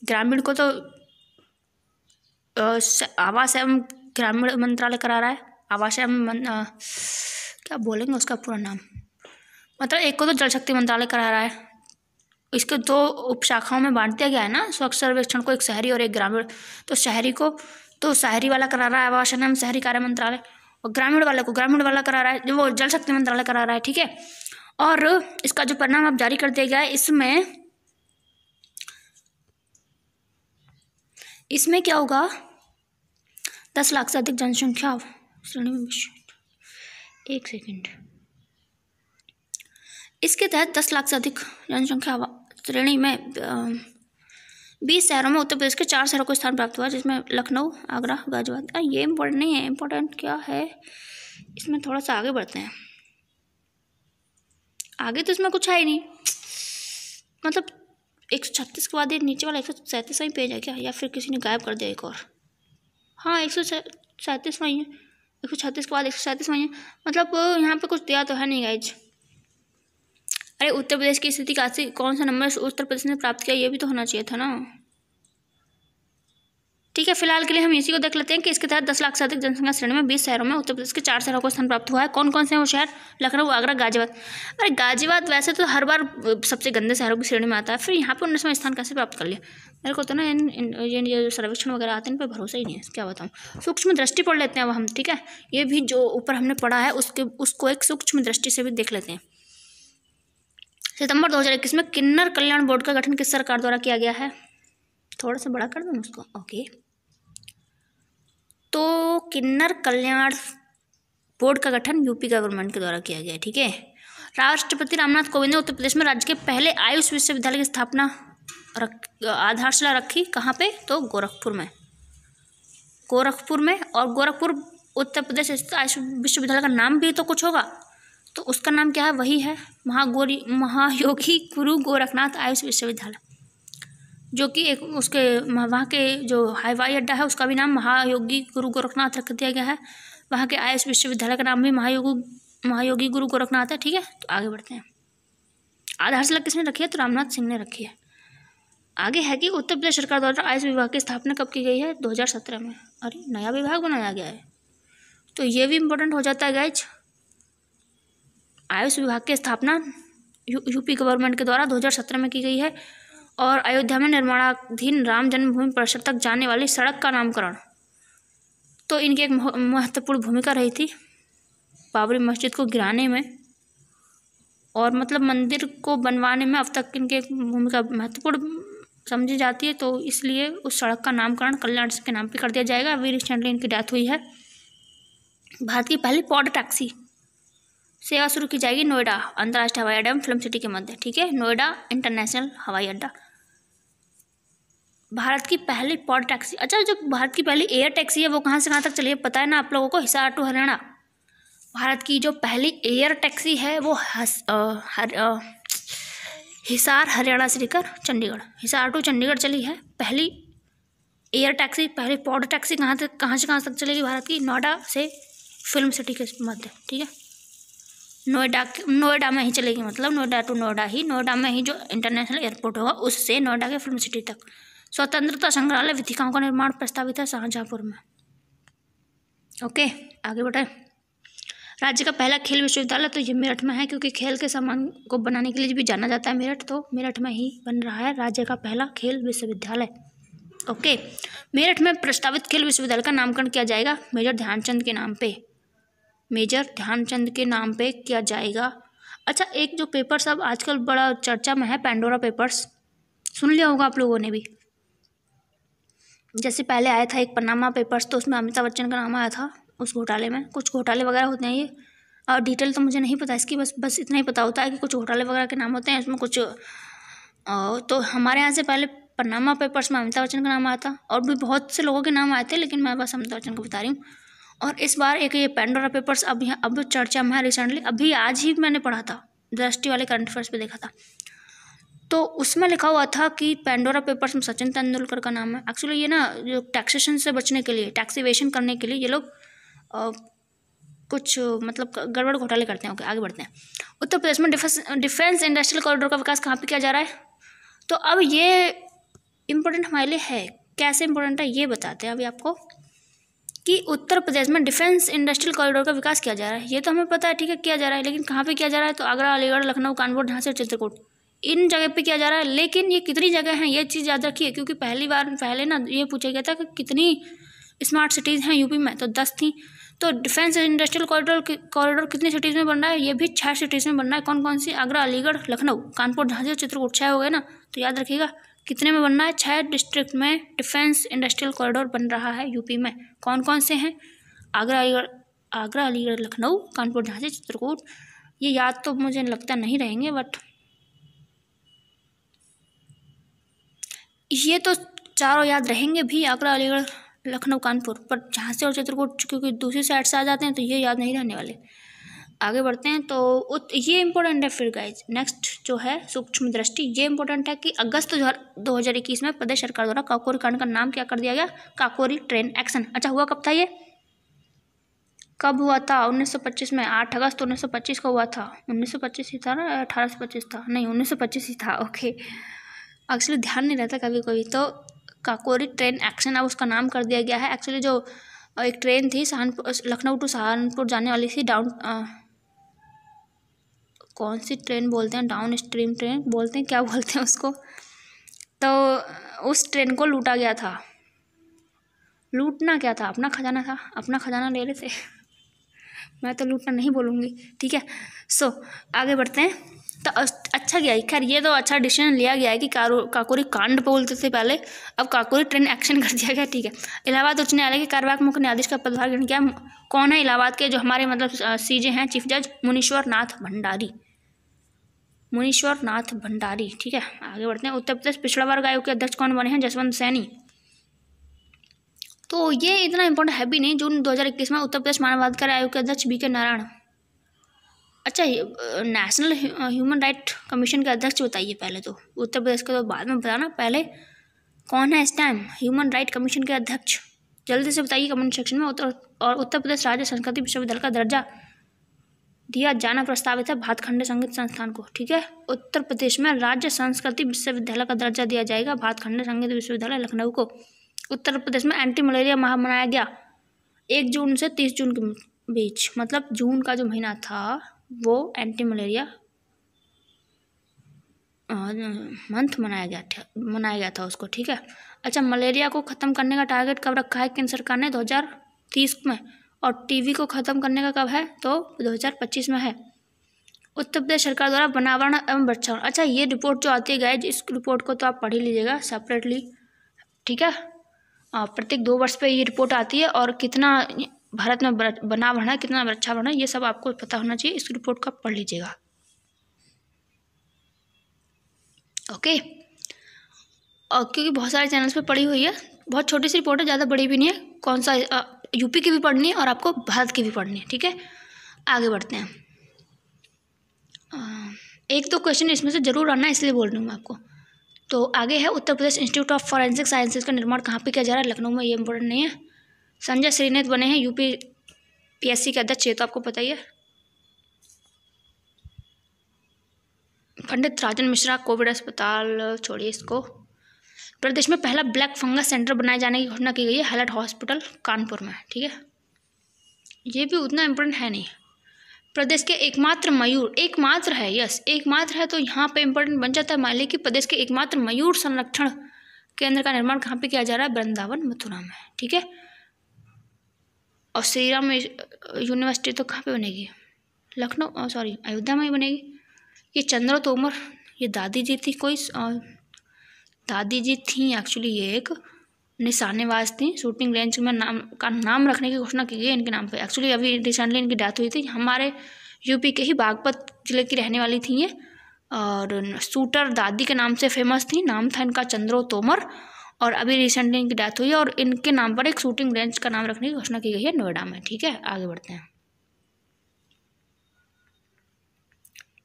ग्रामीण को तो आवास एवं ग्रामीण मंत्रालय करा रहा है आवास एवं मन, क्या बोलेंगे उसका पूरा नाम मतलब एक को तो जल शक्ति मंत्रालय करा रहा है इसके दो उप शाखाओं में बांट दिया गया है ना स्वच्छ सर्वेक्षण को एक शहरी और एक ग्रामीण तो शहरी को तो शहरी वाला करा रहा है आवास एवं शहरी कार्य मंत्रालय और ग्रामीण वाले को ग्रामीण वाला करा रहा है वो जल शक्ति मंत्रालय करा रहा है ठीक है और इसका जो परिणाम अब जारी कर दिया गया है इसमें इसमें क्या होगा दस लाख से अधिक जनसंख्या एक सेकेंड इसके तहत दस लाख से अधिक जनसंख्या श्रेणी में बीस शहरों में उत्तर प्रदेश के चार शहरों को स्थान प्राप्त हुआ जिसमें लखनऊ आगरा गाजियाबाद ये इम्पोर्टेंट नहीं है इम्पोर्टेंट क्या है इसमें थोड़ा सा आगे बढ़ते हैं आगे तो इसमें कुछ है ही नहीं मतलब एक सौ छत्तीस के बाद नीचे वाला एक सौ वहीं पेज है क्या या फिर किसी ने गायब कर दिया एक और हाँ एक सौ वहीं है एक सौ छत्तीस के बाद एक सौ वहीं है मतलब यहाँ पर कुछ दिया तो है नहीं गाइज अरे उत्तर प्रदेश की स्थिति का कौन सा नंबर उत्तर प्रदेश ने प्राप्त किया ये भी तो होना चाहिए था ना ठीक है फिलहाल के लिए हम इसी को देख लेते हैं कि इसके तहत दस लाख से अधिक जनसंख्या श्रेणी में बीस शहरों में उत्तर प्रदेश के चार शहरों को स्थान प्राप्त हुआ है कौन कौन से वो शहर लखनऊ आगरा गाजियाबाद अरे गाजियाबाद वैसे तो हर बार सबसे गंदे शहरों की श्रेणी में आता है फिर यहाँ पर उन्नीसवा स्थान कैसे प्राप्त कर लिया मेरे को तो ना इन, इन ये सर्वेक्षण वगैरह आते हैं इन पर भरोसा ही नहीं है क्या बताऊँ सूक्ष्म दृष्टि पढ़ लेते हैं अब हम ठीक है ये भी जो ऊपर हमने पढ़ा है उसके उसको एक सूक्ष्म दृष्टि से भी देख लेते हैं सितंबर 2021 में किन्नर कल्याण बोर्ड का गठन किस सरकार द्वारा किया गया है थोड़ा सा बड़ा कर दूँ उसको ओके तो किन्नर कल्याण बोर्ड का गठन यूपी गवर्नमेंट के द्वारा किया गया ठीक है राष्ट्रपति रामनाथ कोविंद ने उत्तर प्रदेश में राज्य के पहले आयुष विश्वविद्यालय की स्थापना रख आधारशिला रखी कहाँ पे तो गोरखपुर में गोरखपुर में और गोरखपुर उत्तर प्रदेश स्थित आयुष विश्वविद्यालय का नाम भी तो कुछ होगा तो उसका नाम क्या है वही है महागोरी महायोगी गुरु गोरखनाथ आयुष विश्वविद्यालय जो कि एक उसके वहाँ के जो हवाई अड्डा है उसका भी नाम महायोगी गुरु गोरखनाथ रख दिया गया है वहाँ के आई विश्वविद्यालय का नाम भी महायोगी महायोगी गुरु गोरखनाथ है ठीक है तो आगे बढ़ते हैं आधारशिला किसने रखी है तो रामनाथ सिंह ने रखी है आगे है कि उत्तर प्रदेश सरकार द्वारा आयुष विभाग की स्थापना कब की गई है दो में अरे नया विभाग बनाया गया है तो ये भी इम्पोर्टेंट हो जाता है गैच आयुष विभाग की स्थापना यू, यूपी गवर्नमेंट के द्वारा 2017 में की गई है और अयोध्या में निर्माणाधीन राम जन्मभूमि परिसर तक जाने वाली सड़क का नामकरण तो इनकी एक महत्वपूर्ण भूमिका रही थी बाबरी मस्जिद को गिराने में और मतलब मंदिर को बनवाने में अब तक इनकी एक भूमिका महत्वपूर्ण समझी जाती है तो इसलिए उस सड़क का नामकरण कल्याण सिंह के नाम पर कर दिया जाएगा अभी रिसेंटली इनकी डेथ हुई है भारत की पहली पॉड टैक्सी सेवा शुरू की जाएगी नोएडा अंतर्राष्ट्रीय हवाई अड्डा फिल्म सिटी के मध्य ठीक है नोएडा इंटरनेशनल हवाई अड्डा भारत की पहली पॉड टैक्सी अच्छा जो भारत की पहली एयर टैक्सी है वो कहाँ से कहाँ तक चली है पता है ना आप लोगों को हिसार टू हरियाणा भारत की जो पहली एयर टैक्सी है वो हस, आ, हर, आ, हिसार हरियाणा से लेकर चंडीगढ़ हिसार टू चंडीगढ़ चली है पहली एयर टैक्सी पहली पॉड टैक्सी कहाँ तक कहाँ से कहाँ तक चलेगी भारत की नोएडा से फिल्म सिटी के मध्य ठीक है नोएडा नोएडा में ही चलेगी मतलब नोएडा टू नोएडा ही नोएडा में ही जो इंटरनेशनल एयरपोर्ट होगा उससे नोएडा के फिल्म सिटी तक स्वतंत्रता संग्रहालय विथिकाओं का निर्माण प्रस्तावित है शाहजहाँपुर में ओके आगे बढ़े राज्य का पहला खेल विश्वविद्यालय तो ये मेरठ में है क्योंकि खेल के सामान को बनाने के लिए भी जाना जाता है मेरठ तो मेरठ में ही बन रहा है राज्य का पहला खेल विश्वविद्यालय ओके मेरठ में प्रस्तावित खेल विश्वविद्यालय का नामकरण किया जाएगा मेजर ध्यानचंद के नाम पे मेजर ध्यानचंद के नाम पे किया जाएगा अच्छा एक जो पेपर्स अब आजकल बड़ा चर्चा में है पेंडोरा पेपर्स सुन लिया होगा आप लोगों ने भी जैसे पहले आया था एक पनामा पेपर्स तो उसमें अमिताभ बच्चन का नाम आया था उस घोटाले में कुछ घोटाले वगैरह होते हैं ये और डिटेल तो मुझे नहीं पता इसकी बस बस इतना ही पता होता है कि कुछ घोटाले वगैरह के नाम होते हैं उसमें कुछ तो हमारे यहाँ से पहले पनामा पेपर्स में अमिताभ बच्चन का नाम आया था और भी बहुत से लोगों के नाम आए थे लेकिन मैं बस अमिताभ बच्चन को बता रही हूँ और इस बार एक ये पेंडोरा पेपर्स अब यहाँ अब चर्चा में है रिसेंटली अभी आज ही मैंने पढ़ा था दृष्टि वाले करंट अफेयर्स पर देखा था तो उसमें लिखा हुआ था कि पेंडोरा पेपर्स में सचिन तेंदुलकर का नाम है एक्चुअली ये ना जो टैक्सेशन से बचने के लिए टैक्सीवेशन करने के लिए ये लोग कुछ मतलब गड़बड़ घोटाले करते हैं ओके आगे बढ़ते हैं उत्तर प्रदेश में डिफेंस डिफेंस इंडस्ट्रियल कॉरिडोर का विकास कहाँ पर किया जा रहा है तो अब ये इम्पोर्टेंट हमारे लिए है कैसे इम्पोर्टेंट है ये बताते हैं अभी आपको कि उत्तर प्रदेश में डिफेंस इंडस्ट्रियल कॉरिडोर का विकास किया जा रहा है ये तो हमें पता है ठीक है किया जा रहा है लेकिन कहाँ पे किया जा रहा है तो आगरा अलीगढ़ लखनऊ कानपुर झांसी चित्रकूट इन जगह पे किया जा रहा है लेकिन ये कितनी जगह हैं ये चीज़ याद रखिए क्योंकि पहली बार पहले ना ये पूछा गया था कि कितनी स्मार्ट सिटीज़ हैं यूपी में तो दस थी तो डिफेंस इंडस्ट्रियल कॉरिडोर कॉरिडोर कितनी सिटीज़ में बन रहा है ये भी छः सिटीज़ में बन रहा है कौन कौन सी आगरा अलीगढ़ लखनऊ कानपुर झांसी और चित्रकूट छः हो गए ना तो याद रखिएगा कितने में बनना है छः डिस्ट्रिक्ट में डिफेंस इंडस्ट्रियल कॉरिडोर बन रहा है यूपी में कौन कौन से हैं आगरा अलीगढ़ आगरा अलीगढ़ लखनऊ कानपुर झांसी चित्रकूट ये याद तो मुझे लगता नहीं रहेंगे बट ये तो चारों याद रहेंगे भी आगरा अलीगढ़ लखनऊ कानपुर पर जहाँ से और चित्रकूट क्योंकि दूसरी साइड से आ जाते हैं तो ये याद नहीं रहने वाले आगे बढ़ते हैं तो ये इम्पोर्टेंट है फिर गाइज नेक्स्ट जो है सूक्ष्म दृष्टि ये इम्पोर्टेंट है कि अगस्त दो हज़ार इक्कीस में प्रदेश सरकार द्वारा काकोरी कांड का नाम क्या कर दिया गया काकोरी ट्रेन एक्शन अच्छा हुआ कब था ये कब हुआ था 1925 में 8 अगस्त 1925 को हुआ था 1925 ही था ना 1825 था नहीं 1925 ही था ओके एक्चुअली ध्यान नहीं रहता कभी कभी तो काकोरी ट्रेन एक्शन अब उसका नाम कर दिया गया है एक्चुअली जो एक ट्रेन थी सहारनपुर लखनऊ टू सहारनपुर जाने वाली थी डाउन कौन सी ट्रेन बोलते हैं डाउन स्ट्रीम ट्रेन बोलते हैं क्या बोलते हैं उसको तो उस ट्रेन को लूटा गया था लूटना क्या था अपना खजाना था अपना खजाना ले रहे थे *laughs* मैं तो लूटना नहीं बोलूँगी ठीक है सो आगे बढ़ते हैं तो अच्छा गया खैर ये तो अच्छा डिसीजन लिया गया है कि काकोरी कांड बोलते थे पहले अब काकोरी ट्रेन एक्शन *laughs* कर दिया गया ठीक है इलाहाबाद उच्च न्यायालय के कार्यवाहक मुख्य न्यायाधीश का पदभार ग्रहण किया कौन है इलाहाबाद के जो हमारे मतलब सीजे हैं चीफ जज मुनीश्वर नाथ भंडारी मुनीश्वर नाथ भंडारी ठीक है आगे बढ़ते हैं उत्तर प्रदेश पिछड़ा वर्ग आयोग के अध्यक्ष कौन बने हैं जसवंत सैनी तो ये इतना इंपॉर्टेंट है भी नहीं जून 2021 में उत्तर प्रदेश मानवाधिकार आयोग के अध्यक्ष बी के नारायण अच्छा नेशनल ह्यूमन राइट कमीशन के अध्यक्ष बताइए पहले तो उत्तर प्रदेश का तो बाद में बताना पहले कौन है इस टाइम ह्यूमन राइट कमीशन के अध्यक्ष जल्दी से बताइए कमेंट सेक्शन में उत्तर और उत्तर प्रदेश राज्य संस्कृति विश्वविद्यालय का दर्जा दिया जाना प्रस्तावित है भातखंड संगीत संस्थान को ठीक है उत्तर प्रदेश में राज्य संस्कृति विश्वविद्यालय का दर्जा दिया जाएगा भातखंड संगीत विश्वविद्यालय लखनऊ को उत्तर प्रदेश में एंटी मलेरिया माह मनाया गया एक जून से तीस जून के बीच मतलब जून का जो महीना था वो एंटी मलेरिया मंथ मनाया गया था मनाया गया था उसको ठीक है अच्छा मलेरिया को ख़त्म करने का टारगेट कब रखा है केंद्र सरकार ने 2030 में और टीवी को ख़त्म करने का कब है तो 2025 में है उत्तर प्रदेश सरकार द्वारा बनावरण एवं वृक्षारोपण अच्छा ये रिपोर्ट जो आती है इस रिपोर्ट को तो आप पढ़ ही लीजिएगा सेपरेटली ठीक है प्रत्येक दो वर्ष पर ये रिपोर्ट आती है और कितना भारत में बना बढ़ना कितना अच्छा बढ़ना ये सब आपको पता होना चाहिए इस रिपोर्ट का पढ़ लीजिएगा ओके और क्योंकि बहुत सारे चैनल्स पे पढ़ी हुई है बहुत छोटी सी रिपोर्ट है ज़्यादा बड़ी भी नहीं है कौन सा यूपी की भी पढ़नी है और आपको भारत की भी पढ़नी है ठीक है आगे बढ़ते हैं एक तो क्वेश्चन इसमें से ज़रूर आना इसलिए बोल रही हूँ मैं आपको तो आगे है Uttar Pradesh institute of forensic sciences का निर्माण कहाँ पे किया जा रहा है लखनऊ में ये इंपॉर्टेंट नहीं है संजय श्रीनेत बने हैं यूपी पीएससी के अध्यक्ष ये तो आपको पता ही है पंडित राजन मिश्रा कोविड अस्पताल छोड़िए इसको प्रदेश में पहला ब्लैक फंगस सेंटर बनाए जाने की घोषणा की गई है हेलट हॉस्पिटल कानपुर में ठीक है ये भी उतना इम्पोर्टेंट है नहीं प्रदेश के एकमात्र मयूर एकमात्र है यस एकमात्र है तो यहाँ पे इम्पोर्टेंट बन जाता है मान ली कि प्रदेश के एकमात्र मयूर संरक्षण केंद्र का निर्माण कहाँ पे किया जा रहा है वृंदावन मथुरा में ठीक है और श्री राम यूनिवर्सिटी तो कहाँ पे बनेगी लखनऊ सॉरी अयोध्या में ही बनेगी ये चंद्रा तोमर ये दादी जी थी कोई दादी जी थी एक्चुअली ये एक निशानेबाज थी शूटिंग रेंज में नाम का नाम रखने की घोषणा की गई इनके नाम पर एक्चुअली अभी रिसेंटली इनकी डेथ हुई थी हमारे यूपी के ही बागपत ज़िले की रहने वाली थी ये और शूटर दादी के नाम से फेमस थी नाम था इनका चंद्रो तोमर और अभी रिसेंटली इनकी डेथ हुई है और इनके नाम पर एक शूटिंग रेंज का नाम रखने की घोषणा की गई है नोएडा में ठीक है आगे बढ़ते हैं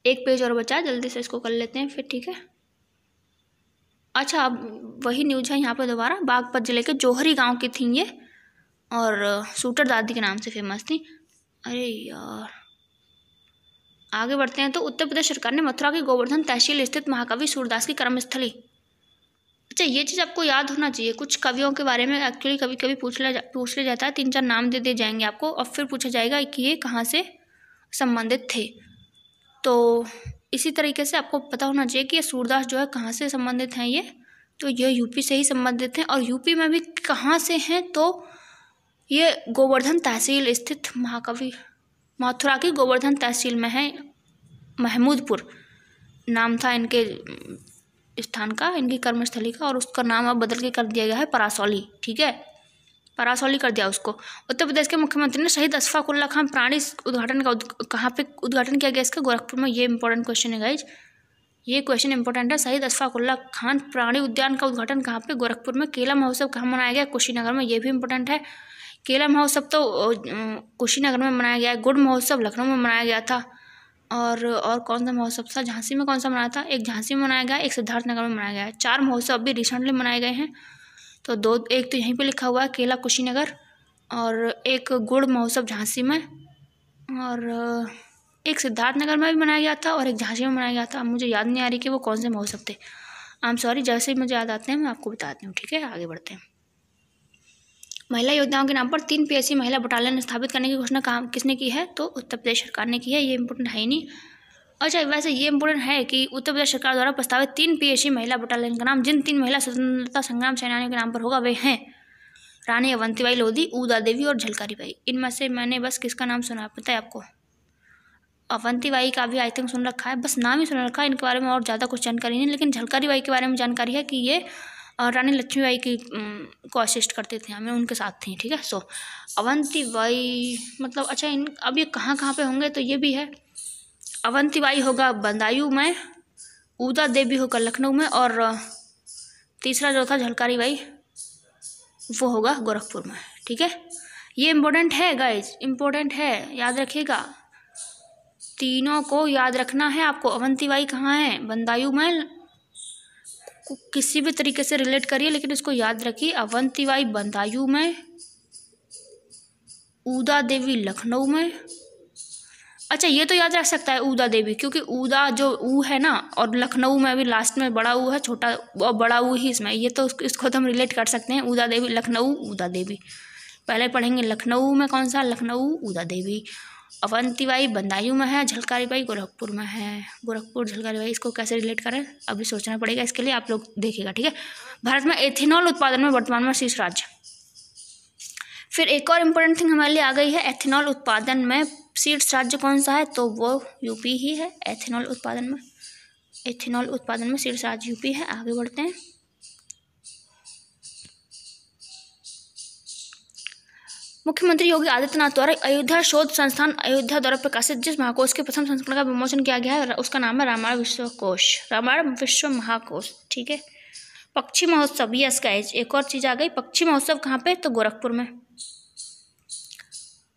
एक पेज और बचा जल्दी से इसको कर लेते हैं फिर ठीक है अच्छा अब वही न्यूज़ है यहाँ पर दोबारा बागपत ज़िले के जोहरी गांव की थी ये और सूटर दादी के नाम से फेमस थी अरे यार आगे बढ़ते हैं तो उत्तर प्रदेश सरकार ने मथुरा के गोवर्धन तहसील स्थित महाकवि सूरदास की कर्मस्थली अच्छा ये चीज़ आपको याद होना चाहिए कुछ कवियों के बारे में एक्चुअली कभी कभी पूछ लिया जा, पूछ लिया जाता है तीन चार नाम दे दिए जाएंगे आपको और फिर पूछा जाएगा कि ये कहाँ से संबंधित थे तो इसी तरीके से आपको पता होना चाहिए कि ये सूरदास जो है कहाँ से संबंधित हैं ये तो ये यूपी से ही संबंधित हैं और यूपी में भी कहाँ से हैं तो ये गोवर्धन तहसील स्थित महाकवि मथुरा की गोवर्धन तहसील में है महमूदपुर नाम था इनके स्थान का इनकी कर्मस्थली का और उसका नाम अब बदल के कर दिया गया है परासौली ठीक है परासौली कर दिया उसको उत्तर प्रदेश के मुख्यमंत्री ने शहीद अशफाकुल्ला खान प्राणी उद्घाटन का कहाँ पे उद्घाटन किया गया इसका गोरखपुर में ये इंपॉर्टेंट क्वेश्चन है गाइज ये क्वेश्चन इंपॉर्टेंट है शहीद अशफाकुल्ला खान प्राणी उद्यान का उद्घाटन कहाँ पे गोरखपुर में केला महोत्सव कहाँ मनाया गया कुशीनगर में ये भी इंपॉर्टेंट है केला महोत्सव तो कुशीनगर में मनाया गया है गुड़ महोत्सव लखनऊ में मनाया गया था और और कौन सा महोत्सव था झांसी में कौन सा मनाया था एक झांसी में मनाया गया एक सिद्धार्थ नगर में मनाया गया है चार महोत्सव अभी रिसेंटली मनाए गए हैं तो दो एक तो यहीं पे लिखा हुआ है केला कुशीनगर और एक गुड़ महोत्सव झांसी में और एक सिद्धार्थ नगर में भी मनाया गया था और एक झांसी में मनाया गया था मुझे याद नहीं आ रही कि वो कौन से महोत्सव थे आई एम सॉरी जैसे ही मुझे याद आते हैं मैं आपको बताती हूँ ठीक है आगे बढ़ते हैं महिला योद्धाओं के नाम पर तीन पी महिला बटालियन स्थापित करने की घोषणा कहाँ किसने की है तो उत्तर प्रदेश सरकार ने की है ये इम्पोर्टेंट है ही नहीं अच्छा वैसे ये इम्पोर्टेंट है कि उत्तर प्रदेश सरकार द्वारा प्रस्तावित तीन पी महिला बटालियन का नाम जिन तीन महिला स्वतंत्रता संग्राम सेनानियों के नाम पर होगा वे हैं रानी अवंतीबाई लोधी ऊदा देवी और झलकारी बाई इनमें से मैंने बस किसका नाम सुना पता है आपको अवंती बाई का भी आई थिंक सुन रखा है बस नाम ही सुन रखा है इनके बारे में और ज़्यादा कुछ जानकारी नहीं लेकिन झलकारी बाई के बारे में जानकारी है कि ये और रानी लक्ष्मीबाई की को असिस्ट करते थे हमें उनके साथ थी ठीक है सो अवंती बाई मतलब अच्छा इन अब ये कहाँ कहाँ पे होंगे तो ये भी है अवंती बाई होगा बंदायू में उदा देवी होगा लखनऊ में और तीसरा जो था झलकारी बाई वो होगा गोरखपुर में ठीक है ये इम्पोर्टेंट है गाइज इम्पोर्टेंट है याद रखिएगा तीनों को याद रखना है आपको अवंती बाई कहाँ है बंदायू में को किसी भी तरीके से रिलेट करिए लेकिन इसको याद रखिए अवंतीबाई बंदायू में ऊदा देवी लखनऊ में अच्छा ये तो याद रख सकता है ऊदा देवी क्योंकि ऊदा जो ऊ है ना और लखनऊ में भी लास्ट में बड़ा ऊ है छोटा और बड़ा ऊ ही इसमें ये तो इसको तो हम रिलेट कर सकते हैं ऊदा देवी लखनऊ ऊदा देवी पहले पढ़ेंगे लखनऊ में कौन सा लखनऊ ऊदा देवी अवंतीबाई बंदायू में है झलकारी बाई गोरखपुर में है गोरखपुर झलकारी बाई इसको कैसे रिलेट करें अभी सोचना पड़ेगा इसके लिए आप लोग देखिएगा ठीक है भारत में एथेनॉल उत्पादन में वर्तमान में शीर्ष राज्य फिर एक और इम्पोर्टेंट थिंग हमारे लिए आ गई है एथेनॉल उत्पादन में शीर्ष राज्य कौन सा है तो वो यूपी ही है एथेनॉल उत्पादन में एथेनॉल उत्पादन में शीर्ष राज्य यूपी है आगे बढ़ते हैं मुख्यमंत्री योगी आदित्यनाथ द्वारा अयोध्या शोध संस्थान अयोध्या द्वारा प्रकाशित जिस महाकोश के प्रथम संस्करण का विमोचन किया गया है उसका नाम है रामायण विश्वकोश रामायण विश्व महाकोश ठीक है पक्षी महोत्सव यस गाइज एक और चीज़ आ गई पक्षी महोत्सव कहाँ पे तो गोरखपुर में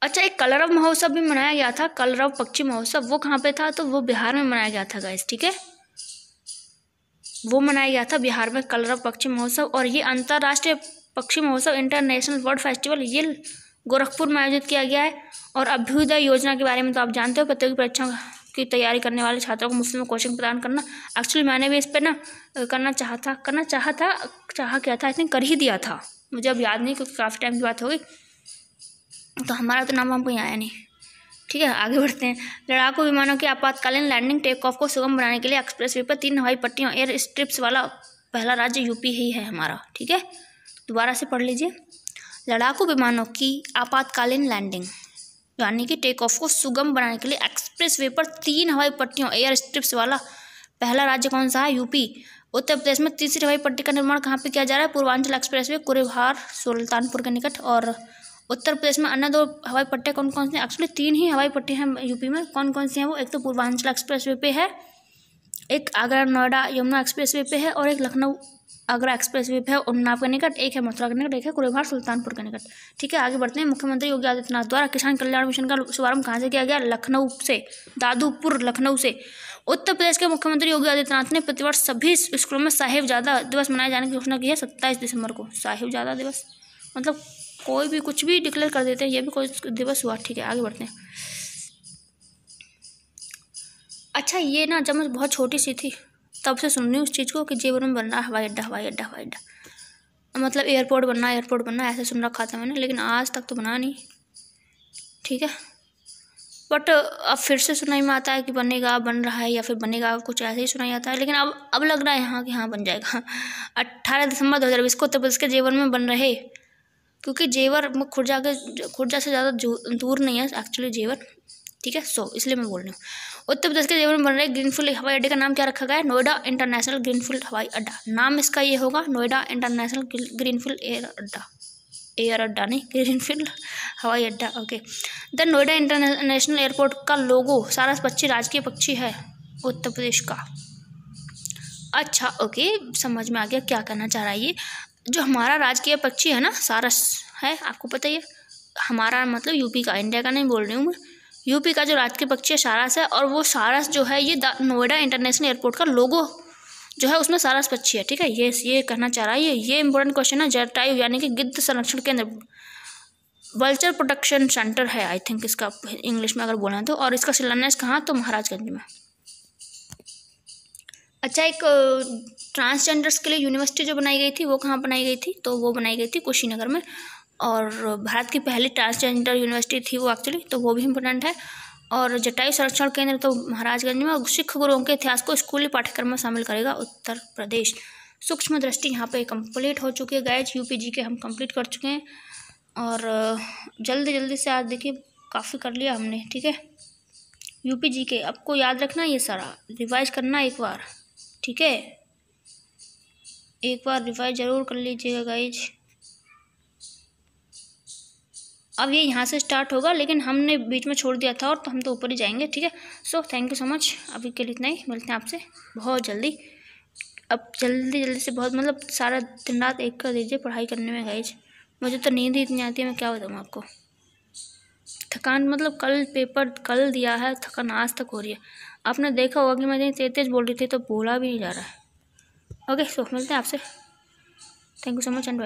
अच्छा एक कलरव महोत्सव भी मनाया गया था कलरव पक्षी महोत्सव वो कहाँ पे था तो वो बिहार में मनाया गया था गाइज ठीक है वो मनाया गया था बिहार में कलरव पक्षी महोत्सव और ये अंतर्राष्ट्रीय पक्षी महोत्सव इंटरनेशनल वर्ल्ड फेस्टिवल ये गोरखपुर में आयोजित किया गया है और अभ्युदय योजना के बारे में तो आप जानते हो प्रतियोगी परीक्षाओं की तैयारी करने वाले छात्रों को मुफ्त में कोचिंग प्रदान करना एक्चुअली मैंने भी इस पर ना करना चाहा था करना चाहा था चाह क्या था आई कर ही दिया था मुझे अब याद नहीं क्योंकि काफ़ी टाइम की बात हो गई तो हमारा तो नाम हमको यहाँ आया नहीं ठीक है आगे बढ़ते हैं लड़ाकू विमानों की आपातकालीन लैंडिंग टेक ऑफ को सुगम बनाने के लिए एक्सप्रेस वे पर तीन हवाई पट्टियों एयर स्ट्रिप्स वाला पहला राज्य यूपी ही है हमारा ठीक है दोबारा से पढ़ लीजिए लड़ाकू विमानों की आपातकालीन लैंडिंग यानी कि टेक ऑफ को सुगम बनाने के लिए एक्सप्रेस वे पर तीन हवाई पट्टियों एयर स्ट्रिप्स वाला पहला राज्य कौन सा है यूपी उत्तर प्रदेश में तीसरी हवाई पट्टी का निर्माण कहाँ पे किया जा रहा है पूर्वांचल एक्सप्रेस वे कुरेहार सुल्तानपुर के निकट और उत्तर प्रदेश में अन्य दो हवाई पट्टे कौन कौन से हैं एक्चुअली तीन ही हवाई पट्टी हैं यूपी में कौन कौन से हैं वो एक तो पूर्वांचल एक्सप्रेस वे पे है एक आगरा नोएडा यमुना एक्सप्रेस वे पे है और एक लखनऊ आगरा एक्सप्रेस वे है उन्नाव के निकट एक है मथुरा के निकट एक है कुरेभार सुल्तानपुर के निकट ठीक है आगे बढ़ते हैं मुख्यमंत्री योगी आदित्यनाथ द्वारा किसान कल्याण मिशन का शुभारंभ कहाँ से किया गया लखनऊ से दादूपुर लखनऊ से उत्तर प्रदेश के मुख्यमंत्री योगी आदित्यनाथ ने प्रतिवर्ष सभी स्कूलों में ज्यादा दिवस मनाए जाने की घोषणा की है सत्ताईस दिसंबर को ज्यादा दिवस मतलब कोई भी कुछ भी डिक्लेयर कर देते हैं ये भी कोई दिवस हुआ ठीक है आगे बढ़ते हैं अच्छा ये ना जब मैं बहुत छोटी सी थी तब से सुन रही हूँ उस चीज़ को कि जेवर में बन रहा हवाई अड्डा हवाई अड्डा हवाई अड्डा मतलब एयरपोर्ट बनना एयरपोर्ट बनना ऐसे सुन रखा था मैंने लेकिन आज तक तो बना नहीं ठीक है बट अब फिर से सुनाई में आता है कि बनेगा बन रहा है या फिर बनेगा कुछ ऐसे ही सुनाई आता है लेकिन अब अब लग रहा है यहाँ कि हाँ बन जाएगा *laughs* अट्ठारह दिसंबर दो हज़ार बीस को उत्तर तो प्रदेश के जेवर में बन रहे क्योंकि जेवर खुर्जा के खुर्जा से ज़्यादा दूर नहीं है एक्चुअली जेवर ठीक है सो इसलिए मैं बोल रही हूँ उत्तर प्रदेश के जयपुर में बन रहे ग्रीनफील्ड हवाई अड्डे का नाम क्या रखा गया है नोएडा इंटरनेशनल ग्रीनफील्ड हवाई अड्डा नाम इसका ये होगा नोएडा इंटरनेशनल ग्रीनफील्ड एयर अड्डा एयर अड्डा नहीं *laughs* ग्रीनफील्ड हवाई अड्डा okay the Noida international airport का लोगो सारस पक्षी राजकीय पक्षी है उत्तर प्रदेश का अच्छा ओके समझ में आ गया क्या कहना चाह रहा है ये जो हमारा राजकीय पक्षी है ना सारस है आपको पता ही है हमारा मतलब यूपी का इंडिया का नहीं बोल रही हूँ मैं यूपी का जो राजकीय पक्षी है सारस है और वो सारस जो है ये नोएडा इंटरनेशनल एयरपोर्ट का लोगो जो है उसमें सारस पक्षी है ठीक है ये ये कहना चाह रहा है ये ये इंपॉर्टेंट क्वेश्चन है जटायु यानी कि गिद्ध संरक्षण केंद्र वल्चर प्रोटेक्शन सेंटर है आई थिंक इसका इंग्लिश में अगर बोला तो और इसका शिलान्यास कहाँ तो महाराजगंज में अच्छा एक ट्रांसजेंडर्स के लिए यूनिवर्सिटी जो बनाई गई थी वो कहाँ बनाई गई थी तो वो बनाई गई थी कुशीनगर में और भारत की पहली ट्रांसजेंडर यूनिवर्सिटी थी वो एक्चुअली तो वो भी इम्पोर्टेंट है और जटायु संरक्षण केंद्र तो महाराजगंज में और सिख गुरुओं के इतिहास को स्कूली पाठ्यक्रम में शामिल करेगा उत्तर प्रदेश सूक्ष्म दृष्टि यहाँ पे कंप्लीट हो चुकी है गैज यू के हम कंप्लीट कर चुके हैं और जल्दी जल्दी से आज देखिए काफ़ी कर लिया हमने ठीक है यू के आपको याद रखना ये सारा रिवाइज करना एक बार ठीक है एक बार रिवाइज ज़रूर कर लीजिएगा गाइज अब ये यहाँ से स्टार्ट होगा लेकिन हमने बीच में छोड़ दिया था और तो हम तो ऊपर ही जाएंगे ठीक है so thank you so much अभी के लिए इतना ही मिलते हैं आपसे बहुत जल्दी अब जल्दी जल्दी से बहुत मतलब सारा दिन रात एक कर दीजिए पढ़ाई करने में गई मुझे तो नींद ही इतनी आती है मैं क्या बताऊँ आपको थकान मतलब कल पेपर कल दिया है थकान आज तक हो रही है आपने देखा होगा कि मैं इतनी तेज तेज बोल रही थी तो बोला भी नहीं जा रहा है ओके सो मिलते हैं आपसे thank you so much and